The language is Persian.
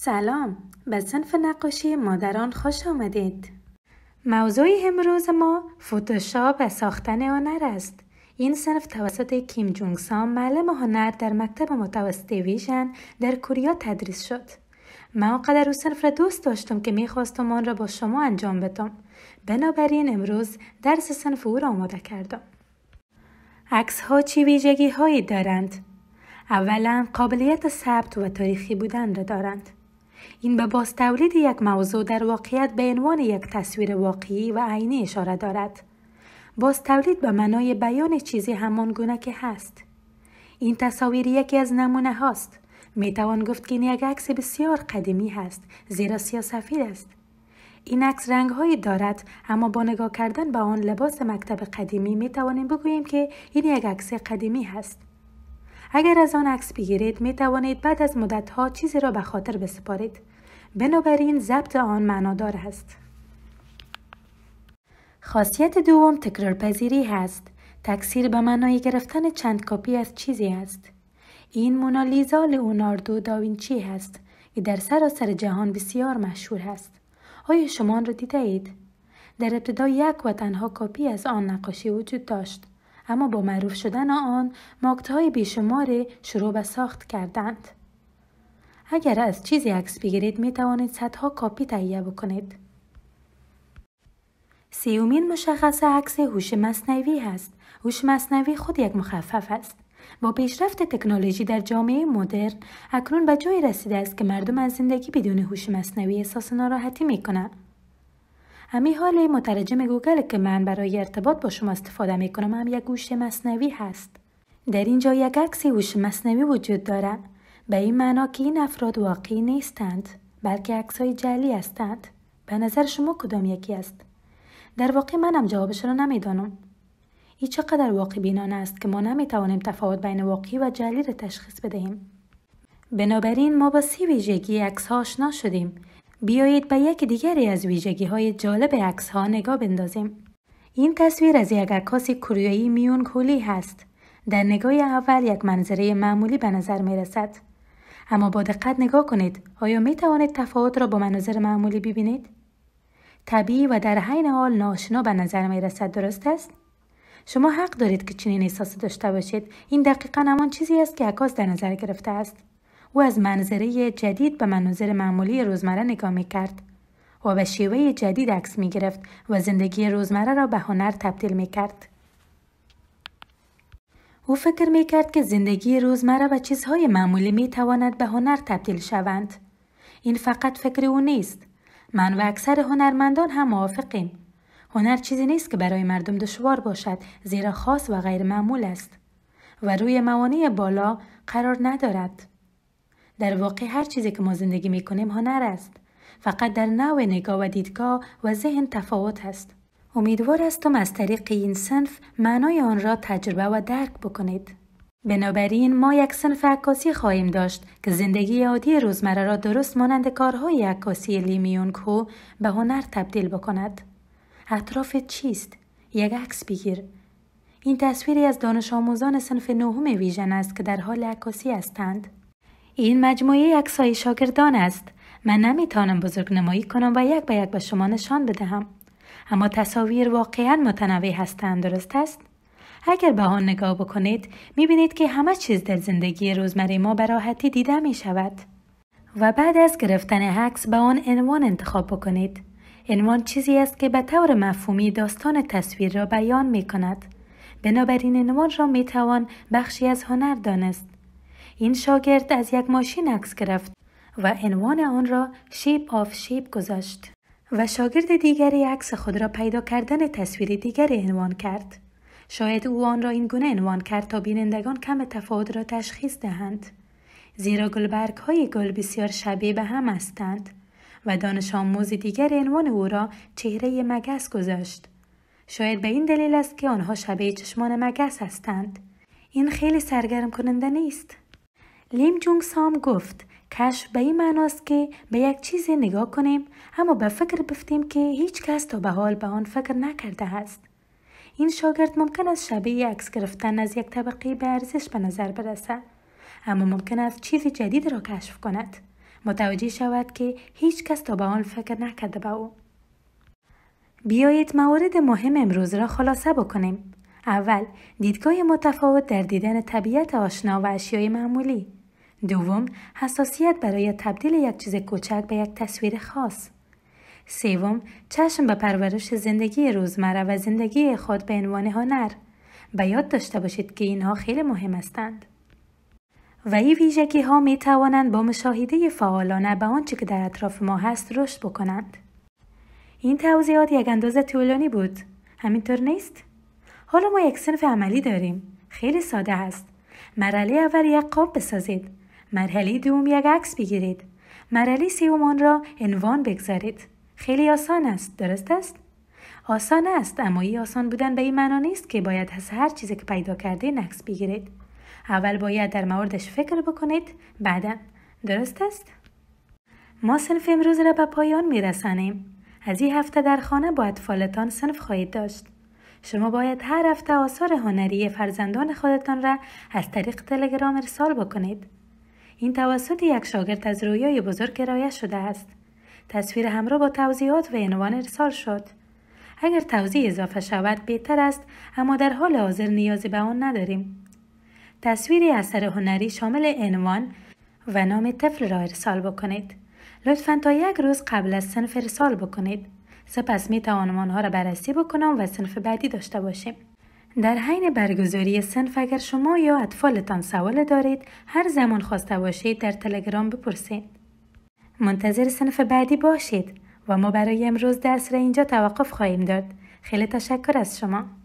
سلام به صنف نقاشی مادران خوش آمدید موضوع امروز ما فوتوشاپ و ساختن هنر است این صنف توسط کیم جونگ سام معلم هنر در مکتب متوسط ویژن در کوریا تدریس شد من قدر او صنف را دوست داشتم که میخواستم آن را با شما انجام بدم بنابراین امروز درس صنف او را آماده کردم عکس ها چی ویژگی هایی دارند اولا قابلیت ثبت و تاریخی بودن را دارند این به تولید یک موضوع در واقعیت به عنوان یک تصویر واقعی و عینی اشاره دارد. تولید به معنای بیان چیزی همان گونه که هست. این تصاویر یکی از نمونه هاست. می توان گفت که این یک عکس بسیار قدیمی هست زیرا سیاسفید است. این عکس رنگ هایی دارد اما با نگاه کردن به آن لباس مکتب قدیمی می توانیم بگوییم که این یک عکس قدیمی هست. اگر از آن عکس بگیرید می توانید بعد از مدتها چیزی را به خاطر بسپارید بنابراین ضبط آن معنادار است خاصیت دوم تکرار پذیری هست تکثیر به معنای گرفتن چند کپی از چیزی است این مونالیزا لئوناردو داوینچی هست که در سراسر جهان بسیار مشهور است آیا شما آن را دیده اید؟ در ابتدا یک و تنها کپی از آن نقاشی وجود داشت اما با معروف شدن آن ماکت های بیشماره شروع به ساخت کردند. اگر از چیزی عکس بگیرید می توانید صدها کاپی تهیه بکنید. سیومین مشخص عکس هوش مصنوی هست. هوش مصنوی خود یک مخفف است. با پیشرفت تکنولوژی در جامعه مدرن اکنون به جایی رسیده است که مردم از زندگی بدون هوش مصنوی احساس ناراحتی می کنند. امی حال مترجم گوگل که من برای ارتباط با شما استفاده می کنم هم یک گوش مصنوی هست. در اینجا یک عکس هوش مصنوی وجود داره به این معنا که این افراد واقعی نیستند بلکه های جلی هستند. به نظر شما کدام یکی است؟ در واقع منم جوابش را نمیدانم. ای چقدر واقع بینانه است که ما نمیتوانیم تفاوت بین واقعی و جعلی را تشخیص بدهیم. بنابراین ما با سی ویژگی عکس آشنا شدیم بیایید به یک دیگری از ویژگی های جالب عکس ها نگاه بندازیم. این تصویر از یک عکاس کوریایی میون کولی هست. در نگاه اول یک منظره معمولی به نظر می رسد. اما با دقت نگاه کنید آیا می توانید تفاوت را با منظر معمولی ببینید؟ طبیعی و در حین حال ناشنا به نظر می رسد درست است؟ شما حق دارید که چنین احساس داشته باشید این دقیقا همان چیزی است که عکاس در نظر گرفته است او از منظره جدید به مناظر معمولی روزمره نگاه می کرد و به شیوه جدید عکس می گرفت و زندگی روزمره را به هنر تبدیل می کرد. او فکر می کرد که زندگی روزمره و چیزهای معمولی می تواند به هنر تبدیل شوند. این فقط فکر او نیست. من و اکثر هنرمندان هم موافقیم. هنر چیزی نیست که برای مردم دشوار باشد زیرا خاص و غیر معمول است و روی موانع بالا قرار ندارد. در واقع هر چیزی که ما زندگی می کنیم هنر است. فقط در نوع نگاه و دیدگاه و ذهن تفاوت است. امیدوار هستم از طریق این صنف معنای آن را تجربه و درک بکنید. بنابراین ما یک صنف عکاسی خواهیم داشت که زندگی عادی روزمره را درست مانند کارهای عکاسی لیمیون به هنر تبدیل بکند. اطراف چیست؟ یک عکس بگیر. این تصویری از دانش آموزان صنف نهم ویژن است که در حال عکاسی هستند. این مجموعه عکسهای شاگردان است من نمیتوانم بزرگ نمایی کنم و یک به یک به شما نشان بدهم اما تصاویر واقعا متنوع هستند درست است اگر به آن نگاه بکنید می بینید که همه چیز در زندگی روزمره ما به راحتی دیده می شود و بعد از گرفتن عکس به آن عنوان انتخاب بکنید عنوان چیزی است که به طور مفهومی داستان تصویر را بیان می کند بنابراین عنوان را می توان بخشی از هنر دانست این شاگرد از یک ماشین عکس گرفت و عنوان آن را شیپ آف شیپ گذاشت و شاگرد دیگری عکس خود را پیدا کردن تصویر دیگری عنوان کرد. شاید او آن را این گونه عنوان کرد تا بینندگان کم تفاوت را تشخیص دهند. زیرا گلبرگ های گل بسیار شبیه به هم هستند و دانش آموز دیگر عنوان او را چهره مگس گذاشت. شاید به این دلیل است که آنها شبیه چشمان مگس هستند. این خیلی سرگرم کننده نیست. لیم جونگ سام گفت کشف به این معناست که به یک چیزی نگاه کنیم اما به فکر بفتیم که هیچ کس تا به حال به آن فکر نکرده است. این شاگرد ممکن است شبیه عکس گرفتن از یک طبقه به ارزش به نظر برسه، اما ممکن است چیز جدید را کشف کند متوجه شود که هیچ کس تا به آن فکر نکرده به او بیایید موارد مهم امروز را خلاصه بکنیم اول دیدگاه متفاوت در دیدن طبیعت آشنا و اشیای معمولی دوم حساسیت برای تبدیل یک چیز کوچک به یک تصویر خاص سوم چشم به پرورش زندگی روزمره و زندگی خود به عنوان هنر به یاد داشته باشید که اینها خیلی مهم هستند و این ویژگی ها می توانند با مشاهده فعالانه به آنچه که در اطراف ما هست رشد بکنند این توضیحات یک اندازه طولانی بود همینطور نیست حالا ما یک صنف عملی داریم خیلی ساده است مرحله اول یک قاب بسازید مرحله دوم یک عکس بگیرید مرحله آن را عنوان بگذارید خیلی آسان است درست است آسان است اما ای آسان بودن به این معنا نیست که باید از هر چیزی که پیدا کرده عکس بگیرید اول باید در موردش فکر بکنید بعدا درست است ما صنف امروز را به پایان رسانیم. از این هفته در خانه با اطفالتان صنف خواهید داشت شما باید هر هفته آثار هنری فرزندان خودتان را از طریق تلگرام ارسال بکنید این توسط یک شاگرد از رویای بزرگ کرایه شده است تصویر همراه با توضیحات و عنوان ارسال شد اگر توضیح اضافه شود بهتر است اما در حال حاضر نیازی به آن نداریم تصویر اثر هنری شامل عنوان و نام طفل را ارسال بکنید لطفا تا یک روز قبل از سنف ارسال بکنید سپس می توانم آنها را بررسی بکنم و سنف بعدی داشته باشیم در حین برگزاری سنف اگر شما یا اطفالتان سوال دارید هر زمان خواسته باشید در تلگرام بپرسید. منتظر سنف بعدی باشید و ما برای امروز درس را اینجا توقف خواهیم داد. خیلی تشکر از شما.